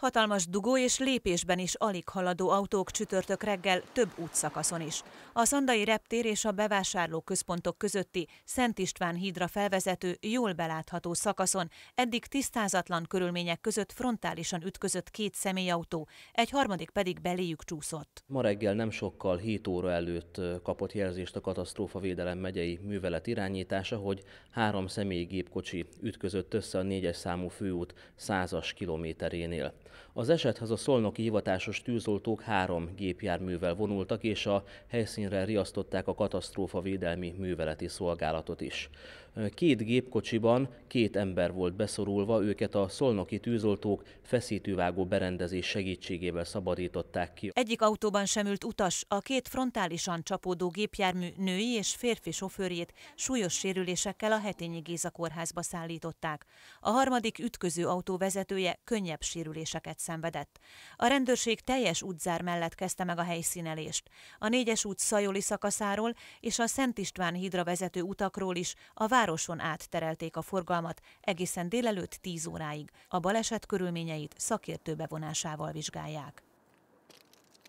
Hatalmas dugó és lépésben is alig haladó autók csütörtök reggel több útszakaszon is. A Szandai Reptér és a központok közötti Szent István hídra felvezető, jól belátható szakaszon eddig tisztázatlan körülmények között frontálisan ütközött két személyautó, egy harmadik pedig beléjük csúszott. Ma reggel nem sokkal 7 óra előtt kapott jelzést a Katasztrófa Védelem megyei művelet irányítása, hogy három személygépkocsi ütközött össze a négyes számú főút százas kilométerénél. Az esethez a szolnoki hivatásos tűzoltók három gépjárművel vonultak, és a helyszínre riasztották a katasztrófa védelmi műveleti szolgálatot is. Két gépkocsiban két ember volt beszorulva, őket a szolnoki tűzoltók feszítővágó berendezés segítségével szabadították ki. Egyik autóban sem ült utas, a két frontálisan csapódó gépjármű női és férfi sofőrjét súlyos sérülésekkel a Hetényi Géza kórházba szállították. A harmadik ütköző autó vezetője könnyebb sérüléseket szenvedett. A rendőrség teljes útzár mellett kezdte meg a helyszínelést. A négyes út Szajoli szakaszáról és a Szent István hídra vezető utakról is a város városon átterelték a forgalmat egészen délelőtt 10 óráig. A baleset körülményeit szakértő bevonásával vizsgálják.